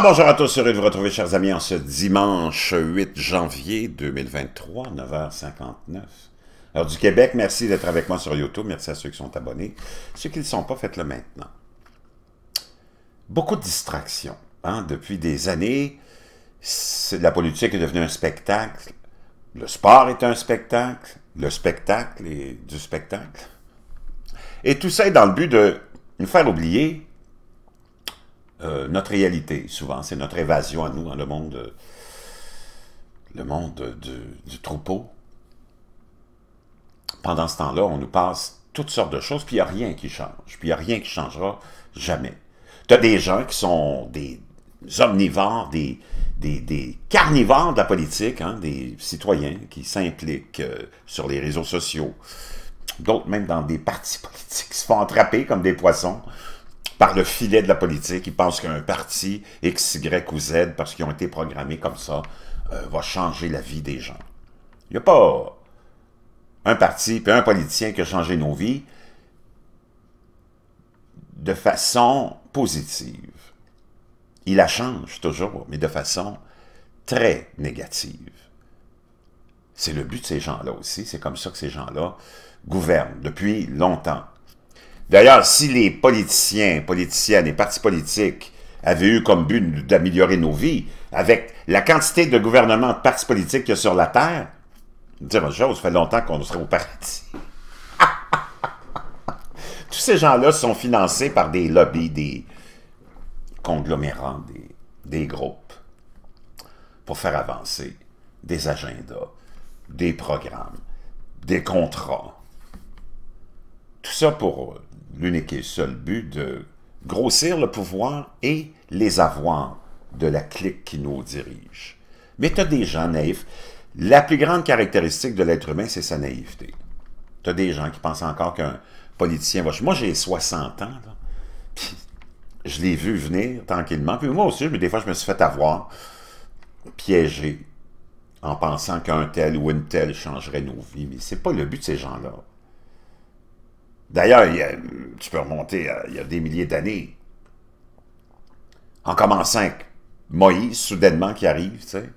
bonjour à tous, heureux de vous retrouver chers amis en ce dimanche 8 janvier 2023, 9h59. Alors du Québec, merci d'être avec moi sur YouTube, merci à ceux qui sont abonnés. Ceux qui ne le sont pas, faites-le maintenant. Beaucoup de distractions. Hein? Depuis des années, la politique est devenue un spectacle, le sport est un spectacle, le spectacle est du spectacle. Et tout ça est dans le but de nous faire oublier euh, notre réalité, souvent. C'est notre évasion à nous dans le monde, euh, le monde du, troupeau. Pendant ce temps-là, on nous passe toutes sortes de choses, puis il n'y a rien qui change. Puis il n'y a rien qui changera jamais. Tu as des gens qui sont des omnivores, des, des, carnivores de la politique, hein, des citoyens qui s'impliquent euh, sur les réseaux sociaux. D'autres même dans des partis politiques qui se font attraper comme des poissons par le filet de la politique. Ils pensent qu'un parti X, Y ou Z, parce qu'ils ont été programmés comme ça, euh, va changer la vie des gens. Il n'y a pas un parti puis un politicien qui a changé nos vies de façon positive. Il la change toujours, mais de façon très négative. C'est le but de ces gens-là aussi. C'est comme ça que ces gens-là gouvernent depuis longtemps. D'ailleurs, si les politiciens, politiciennes, et partis politiques avaient eu comme but d'améliorer nos vies, avec la quantité de gouvernements, de partis politiques qu'il y a sur la Terre, dire une chose, ça fait longtemps qu'on serait au paradis. Tous ces gens-là sont financés par des lobbies, des conglomérants, des, groupes, pour faire avancer des agendas, des programmes, des contrats. Tout ça pour eux l'unique et seul but de grossir le pouvoir et les avoirs de la clique qui nous dirige. Mais tu as des gens naïfs. La plus grande caractéristique de l'être humain, c'est sa naïveté. Tu as des gens qui pensent encore qu'un politicien va... Moi, j'ai 60 ans, je l'ai vu venir tranquillement. Puis moi aussi, des fois, je me suis fait avoir, piégé, en pensant qu'un tel ou une telle changerait nos vies. Mais c'est pas le but de ces gens-là. D'ailleurs, tu peux remonter il y a des milliers d'années. En commençant Moïse, soudainement, qui arrive, tu sais,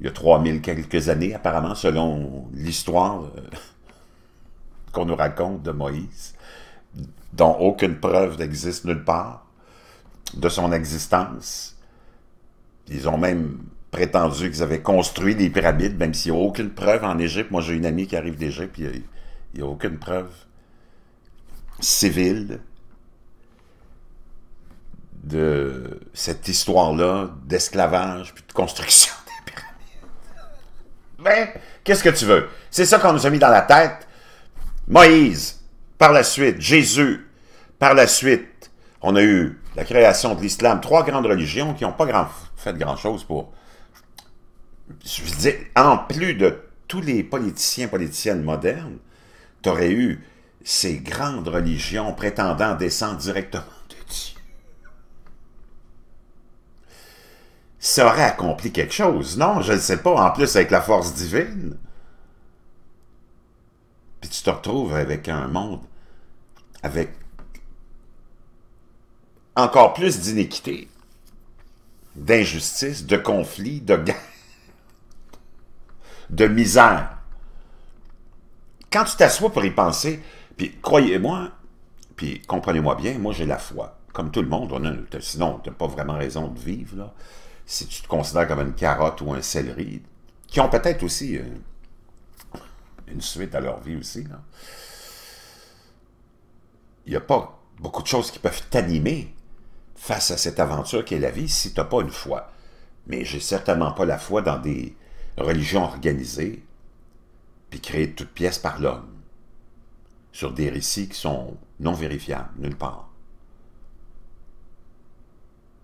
il y a 3000 quelques années, apparemment, selon l'histoire euh, qu'on nous raconte de Moïse, dont aucune preuve n'existe nulle part, de son existence. Ils ont même prétendu qu'ils avaient construit des pyramides, même s'il n'y a aucune preuve en Égypte. Moi, j'ai une amie qui arrive d'Égypte, il n'y a aucune preuve civile de cette histoire-là d'esclavage puis de construction des pyramides. Mais ben, qu'est-ce que tu veux? C'est ça qu'on nous a mis dans la tête. Moïse, par la suite, Jésus, par la suite, on a eu la création de l'islam, trois grandes religions qui n'ont pas grand, fait grand-chose pour... Je veux dire, en plus de tous les politiciens, politiciennes modernes, tu aurais eu ces grandes religions prétendant descendre directement de Dieu. Ça aurait accompli quelque chose, non? Je ne sais pas, en plus avec la force divine. Puis tu te retrouves avec un monde avec encore plus d'iniquité, d'injustice, de conflits, de guerre, de misère. Quand tu t'assois pour y penser, puis croyez-moi, puis comprenez-moi bien, moi j'ai la foi. Comme tout le monde, on sinon tu n'as pas vraiment raison de vivre. Là. Si tu te considères comme une carotte ou un céleri, qui ont peut-être aussi euh, une, suite à leur vie aussi. Il n'y a pas beaucoup de choses qui peuvent t'animer face à cette aventure qu'est la vie si tu n'as pas une foi. Mais j'ai certainement pas la foi dans des religions organisées puis créées de toutes pièces par l'homme sur des récits qui sont non vérifiables, nulle part.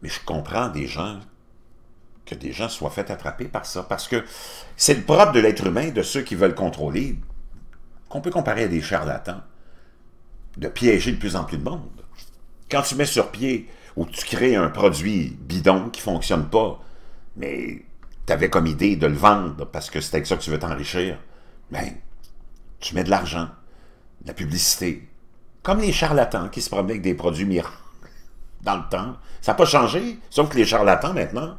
Mais je comprends des gens, que des gens soient faits attraper par ça, parce que c'est le propre de l'être humain, de ceux qui veulent contrôler, qu'on peut comparer à des charlatans, de piéger de plus en plus de monde. Quand tu mets sur pied ou tu crées un produit bidon qui ne fonctionne pas, mais tu avais comme idée de le vendre parce que c'est avec ça que tu veux t'enrichir, ben, tu mets de l'argent, la publicité. Comme les charlatans qui se promènent avec des produits miracles dans le temps. Ça n'a pas changé, sauf que les charlatans, maintenant,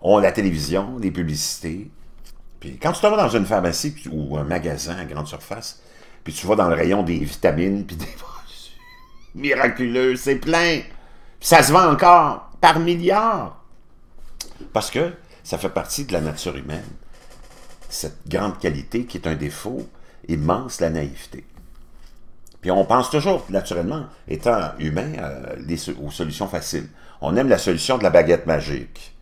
ont la télévision, les publicités. Puis quand tu te vas dans une pharmacie ou un magasin à grande surface, puis tu vas dans le rayon des vitamines, puis des produits miraculeux, c'est plein. Puis ça se vend encore par milliards. Parce que ça fait partie de la nature humaine. Cette grande qualité qui est un défaut immense, la naïveté. Puis on pense toujours, naturellement, étant humain, euh, aux solutions faciles. On aime la solution de la baguette magique.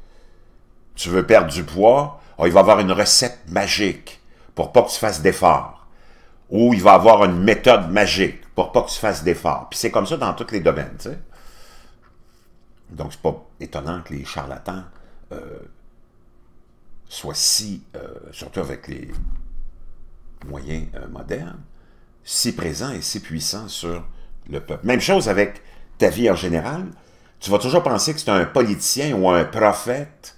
Tu veux perdre du poids? Oh, il va avoir une recette magique pour pas que tu fasses d'efforts. Ou il va avoir une méthode magique pour pas que tu fasses d'efforts. Puis c'est comme ça dans tous les domaines, tu sais. Donc c'est pas étonnant que les charlatans euh, soient si, euh, surtout avec les moyens modernes, si présent et si puissant sur le peuple. Même chose avec ta vie en général. Tu vas toujours penser que c'est un politicien ou un prophète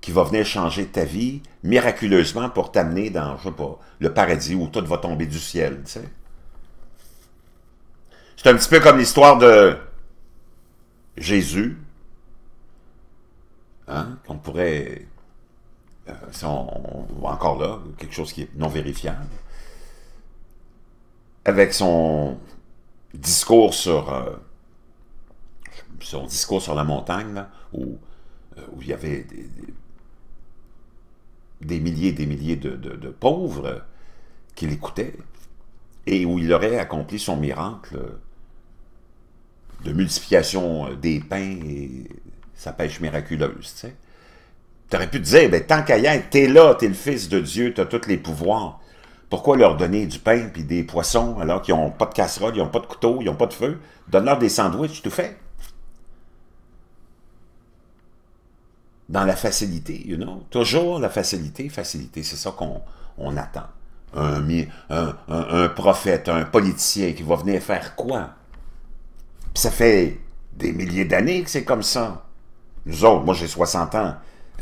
qui va venir changer ta vie miraculeusement pour t'amener dans, le paradis où tout va tomber du ciel, tu sais. C'est un petit peu comme l'histoire de Jésus, hein, qu'on pourrait, euh, encore là, quelque chose qui est non vérifiable, avec son discours sur euh, son discours sur la montagne, euh, où, il y avait des, milliers et des milliers de, pauvres qui l'écoutaient, et où il aurait accompli son miracle euh, de multiplication des pains et sa pêche miraculeuse. Tu aurais pu te dire, ben, tant qu'à y t'es là, t'es le fils de Dieu, as tous les pouvoirs. Pourquoi leur donner du pain puis des poissons alors qu'ils n'ont pas de casserole, ils n'ont pas de couteau, ils n'ont pas de feu? Donne-leur des sandwichs, tout fais Dans la facilité, you know. Toujours la facilité, facilité, c'est ça qu'on on attend. Un, prophète, un politicien qui va venir faire quoi? ça fait des milliers d'années que c'est comme ça. Nous autres, moi j'ai 60 ans,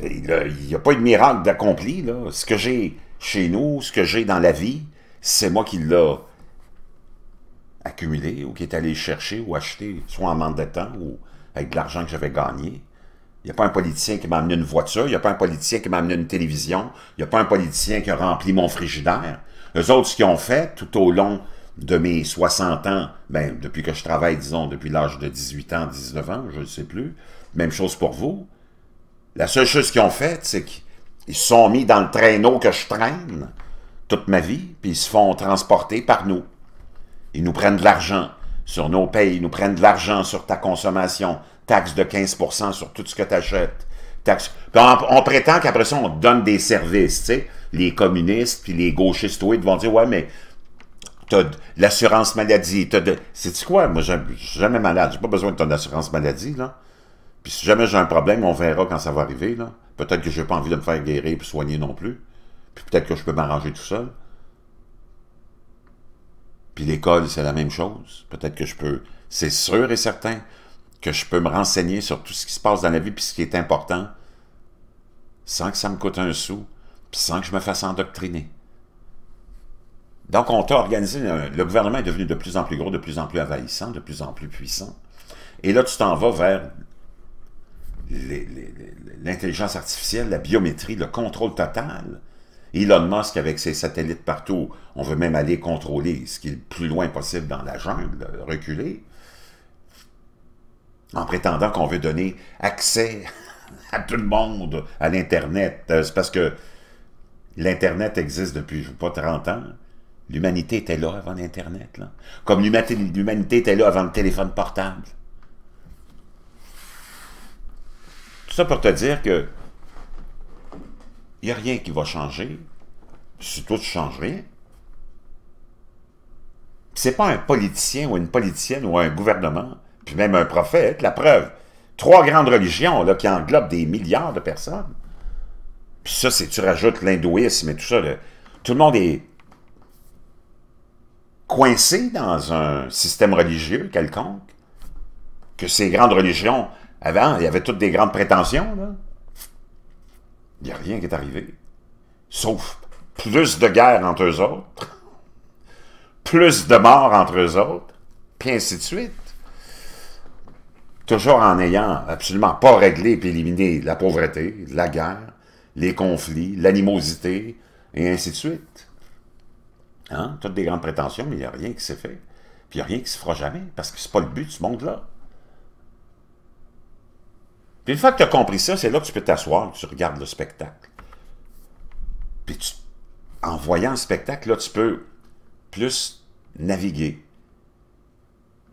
il n'y a, pas de miracle d'accompli. Ce que j'ai chez nous, ce que j'ai dans la vie, c'est moi qui l'ai accumulé ou qui est allé chercher ou acheter, soit en mandatant ou avec de l'argent que j'avais gagné. Il n'y a pas un politicien qui m'a amené une voiture, il n'y a pas un politicien qui m'a amené une télévision, il n'y a pas un politicien qui a rempli mon frigidaire. Les autres, ce qu'ils ont fait tout au long de mes 60 ans, même ben, depuis que je travaille, disons, depuis l'âge de 18 ans, 19 ans, je ne sais plus, même chose pour vous, la seule chose qu'ils ont faite, c'est que ils se sont mis dans le traîneau que je traîne toute ma vie, puis ils se font transporter par nous. Ils nous prennent de l'argent sur nos pays, ils nous prennent de l'argent sur ta consommation, taxe de 15 sur tout ce que tu achètes. Taxe... on, prétend qu'après ça, on donne des services, tu sais. Les communistes, puis les gauchistes, ils vont dire, ouais, mais t'as l'assurance maladie, t'as de... quoi? Moi, je suis jamais malade, j'ai pas besoin de ton assurance maladie, là. Puis si jamais j'ai un problème, on verra quand ça va arriver, là. Peut-être que je n'ai pas envie de me faire guérir et soigner non plus. Puis peut-être que je peux m'arranger tout seul. Puis l'école, c'est la même chose. Peut-être que je peux... C'est sûr et certain que je peux me renseigner sur tout ce qui se passe dans la vie puis ce qui est important sans que ça me coûte un sou puis sans que je me fasse endoctriner. Donc, on t'a organisé... Euh, le gouvernement est devenu de plus en plus gros, de plus en plus envahissant, de plus en plus puissant. Et là, tu t'en vas vers l'intelligence artificielle, la biométrie, le contrôle total. Elon Musk avec ses satellites partout, on veut même aller contrôler ce qui est le plus loin possible dans la jungle, euh, reculer, en prétendant qu'on veut donner accès à tout le monde à l'Internet. Euh, c'est parce que l'Internet existe depuis, pas, 30 ans. L'humanité était là avant l'Internet. Comme l'humanité était là avant le téléphone portable. ça pour te dire que il n'y a rien qui va changer si toi tu changes rien. C'est pas un politicien ou une politicienne ou un gouvernement, puis même un prophète, la preuve. Trois grandes religions là, qui englobent des milliards de personnes. Puis ça, tu rajoutes l'hindouisme et tout ça. tout le monde est coincé dans un système religieux quelconque, que ces grandes religions avant, il y avait toutes des grandes prétentions. Il n'y a rien qui est arrivé. Sauf plus de guerres entre eux autres, plus de morts entre eux autres, puis ainsi de suite. Toujours en n'ayant absolument pas réglé et éliminé la pauvreté, la guerre, les conflits, l'animosité, et ainsi de suite. Hein? Toutes des grandes prétentions, mais il n'y a rien qui s'est fait. Puis il n'y a rien qui se fera jamais, parce que c'est pas le but de ce monde-là. Puis une fois que tu as compris ça, c'est là que tu peux t'asseoir, tu regardes le spectacle. Puis en voyant le spectacle, là, tu peux plus naviguer,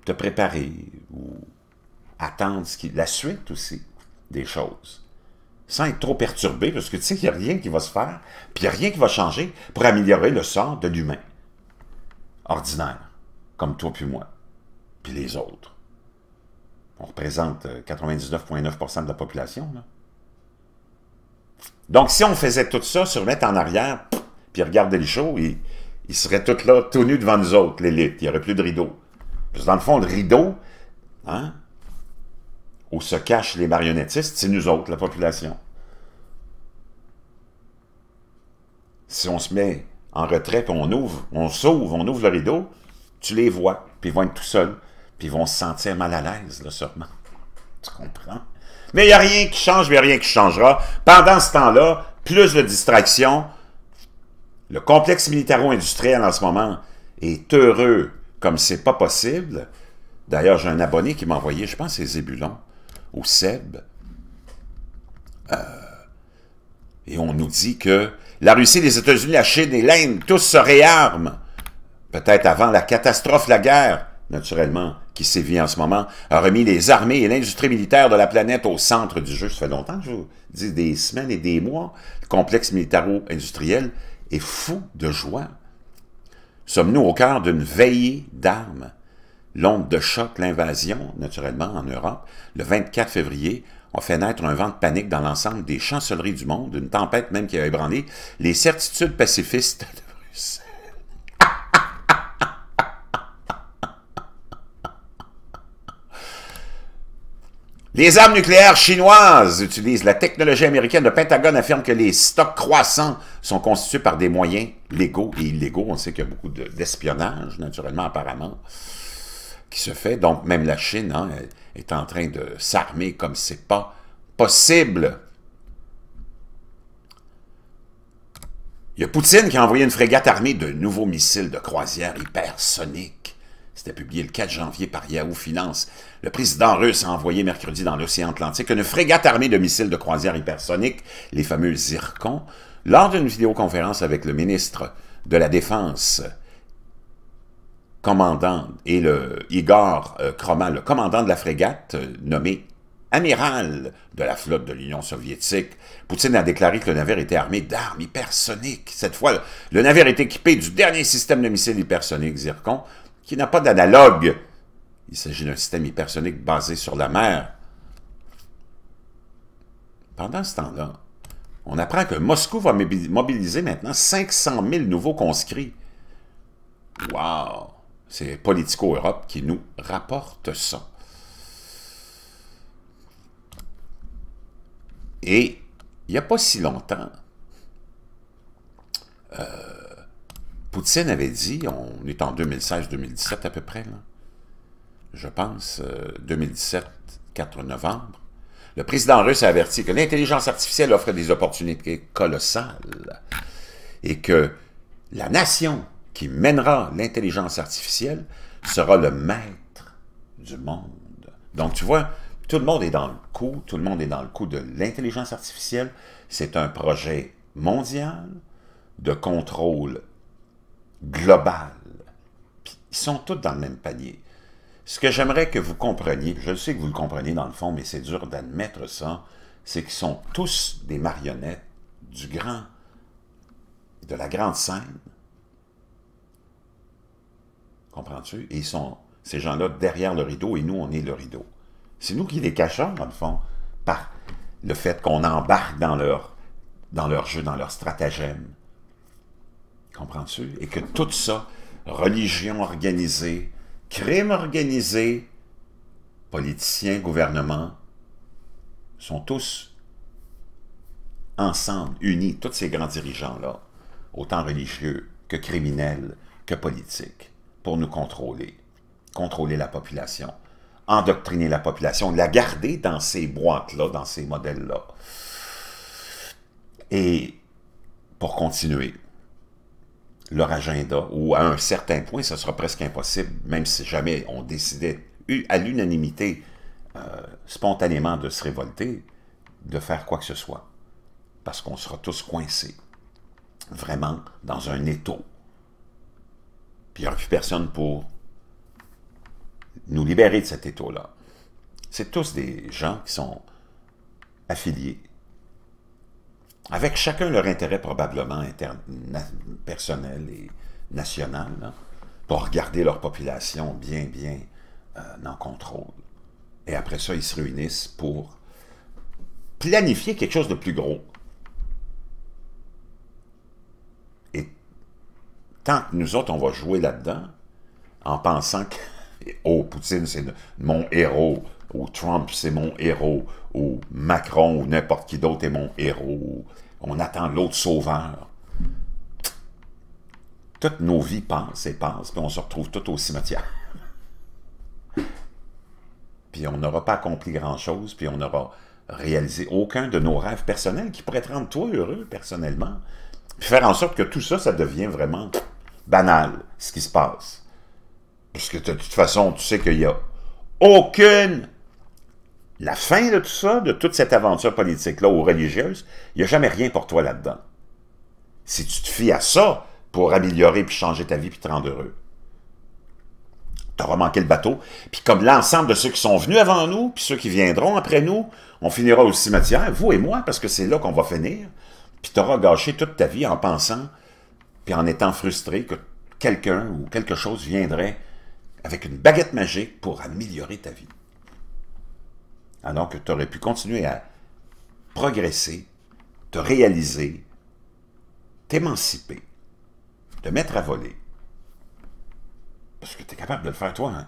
te préparer ou attendre ce qui, la suite aussi des choses. Sans être trop perturbé, parce que tu sais qu'il n'y a rien qui va se faire, puis il n'y a rien qui va changer pour améliorer le sort de l'humain ordinaire, comme toi puis moi, puis les autres on représente 99,9 euh, de la population. Donc, si on faisait tout ça, se remettre en arrière, puis regarder les shows, ils, seraient tous là, tout nus devant nous autres, l'élite. Il n'y aurait plus de rideau. Parce que dans le fond, le rideau, hein, où se cachent les marionnettistes, c'est nous autres, la population. Si on se met en retrait, puis on ouvre, on s'ouvre, on ouvre le rideau, tu les vois, puis ils vont être tout seuls. Puis ils vont se sentir mal à l'aise, là, sûrement. Tu comprends? Mais il n'y a rien qui change, mais il n'y a rien qui changera. Pendant ce temps-là, plus de distractions, le complexe militaro-industriel en ce moment est heureux comme c'est pas possible. D'ailleurs, j'ai un abonné qui m'a envoyé, je pense, c'est Zébulon ou Seb. Euh, et on nous dit que la Russie, les États-Unis, la Chine et l'Inde, tous se réarment. Peut-être avant la catastrophe, la guerre, naturellement qui sévit en ce moment, a remis les armées et l'industrie militaire de la planète au centre du jeu. Ça fait longtemps que je vous dis, des semaines et des mois. Le complexe militaro-industriel est fou de joie. Sommes-nous au cœur d'une veillée d'armes? L'onde de choc, l'invasion, naturellement, en Europe, le 24 février, on fait naître un vent de panique dans l'ensemble des chancelleries du monde, une tempête même qui a ébranlé les certitudes pacifistes de Bruxelles. Les armes nucléaires chinoises utilisent la technologie américaine. Le Pentagone affirme que les stocks croissants sont constitués par des moyens légaux et illégaux. On sait qu'il y a beaucoup d'espionnage, naturellement, apparemment, qui se fait. Donc, même la Chine hein, est en train de s'armer comme c'est pas possible. Il y a Poutine qui a envoyé une frégate armée de nouveaux missiles de croisière hypersoniques. C'était publié le 4 janvier par Yahoo Finance. Le président russe a envoyé mercredi dans l'océan Atlantique une frégate armée de missiles de croisière hypersonique, les fameux Zircon, lors d'une vidéoconférence avec le ministre de la Défense, commandant, et le Igor euh, le commandant de la frégate, euh, nommé amiral de la flotte de l'Union soviétique. Poutine a déclaré que le navire était armé d'armes hypersoniques. Cette fois, le navire est équipé du dernier système de missiles hypersoniques Zircon, qui n'a pas d'analogue. Il s'agit d'un système hypersonique basé sur la mer. Pendant ce temps-là, on apprend que Moscou va mobiliser maintenant 500 000 nouveaux conscrits. Wow! C'est Politico Europe qui nous rapporte ça. Et il n'y a pas si longtemps, euh, Poutine avait dit, on est en 2016-2017 à peu près, je pense, 2017, euh, 4 novembre, le président russe a averti que l'intelligence artificielle offrait des opportunités colossales et que la nation qui mènera l'intelligence artificielle sera le maître du monde. Donc, tu vois, tout le monde est dans le coup, tout le monde est dans le coup de l'intelligence artificielle. C'est un projet mondial de contrôle globale. ils sont tous dans le même panier. Ce que j'aimerais que vous compreniez, je sais que vous le comprenez dans le fond, mais c'est dur d'admettre ça, c'est qu'ils sont tous des marionnettes du grand, de la grande scène. Comprends-tu? Et ils sont, ces gens-là, derrière le rideau, et nous, on est le rideau. C'est nous qui les cachons, dans le fond, par le fait qu'on embarque dans leur, dans leur jeu, dans leur stratagème. Comprends-tu? Et que tout ça, religion organisée, crime organisé, politiciens, gouvernements, sont tous ensemble, unis, tous ces grands dirigeants-là, autant religieux que criminels, que politiques, pour nous contrôler, contrôler la population, endoctriner la population, la garder dans ces boîtes-là, dans ces modèles-là. Et pour continuer, leur agenda, ou à un certain point, ce sera presque impossible, même si jamais on décidait à l'unanimité, euh, spontanément, de se révolter, de faire quoi que ce soit. Parce qu'on sera tous coincés, vraiment, dans un étau. Puis il n'y aura plus personne pour nous libérer de cet étau-là. C'est tous des gens qui sont affiliés avec chacun leur intérêt probablement personnel et national, pour garder leur population bien, bien euh, en contrôle. Et après ça, ils se réunissent pour planifier quelque chose de plus gros. Et tant que nous autres, on va jouer là-dedans, en pensant que, oh, Poutine, c'est mon héros, ou Trump, c'est mon héros, ou Macron, ou n'importe qui d'autre est mon héros, on attend l'autre sauveur. Toutes nos vies passent et passent, puis on se retrouve tout au cimetière. puis on n'aura pas accompli grand-chose, puis on n'aura réalisé aucun de nos rêves personnels qui pourraient te rendre toi heureux personnellement. Puis faire en sorte que tout ça, ça devient vraiment banal, ce qui se passe. Parce que de toute façon, tu sais qu'il n'y a aucune la fin de tout ça, de toute cette aventure politique-là ou religieuse, il n'y a jamais rien pour toi là-dedans. Si tu te fies à ça pour améliorer puis changer ta vie puis te rendre heureux, tu auras manqué le bateau. Puis comme l'ensemble de ceux qui sont venus avant nous puis ceux qui viendront après nous, on finira au cimetière, vous et moi, parce que c'est là qu'on va finir. Puis tu auras gâché toute ta vie en pensant puis en étant frustré que quelqu'un ou quelque chose viendrait avec une baguette magique pour améliorer ta vie alors que tu aurais pu continuer à progresser, te réaliser, t'émanciper, te mettre à voler. Parce que tu es capable de le faire toi. Hein.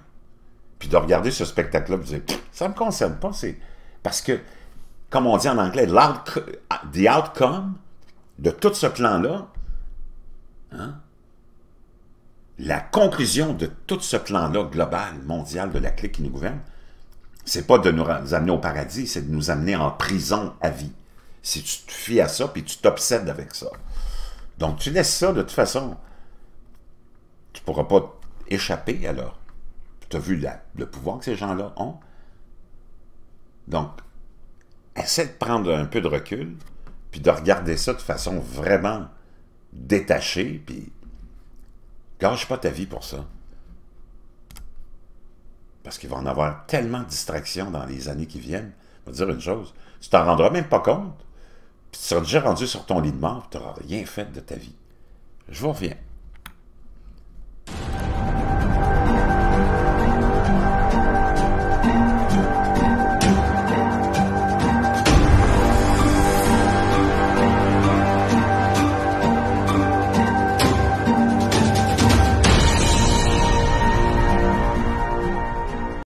Puis de regarder ce spectacle-là et de dire Ça me concerne pas. Parce que, comme on dit en anglais, the outcome de tout ce plan-là, hein, la conclusion de tout ce plan-là global, mondial, de la clique qui nous gouverne, c'est pas de nous amener au paradis, c'est de nous amener en prison à vie. Si tu te fies à ça, puis tu t'obsèdes avec ça. Donc, tu laisses ça, de toute façon, tu pourras pas échapper alors. Tu as vu le pouvoir que ces gens-là ont. Donc, essaie de prendre un peu de recul, puis de regarder ça de façon vraiment détachée, puis gâche pas ta vie pour ça parce qu'il va en avoir tellement de distractions dans les années qui viennent. Je vais te dire une chose, tu t'en rendras même pas compte, puis tu seras déjà rendu sur ton lit de mort, tu n'auras rien fait de ta vie. Je vous reviens.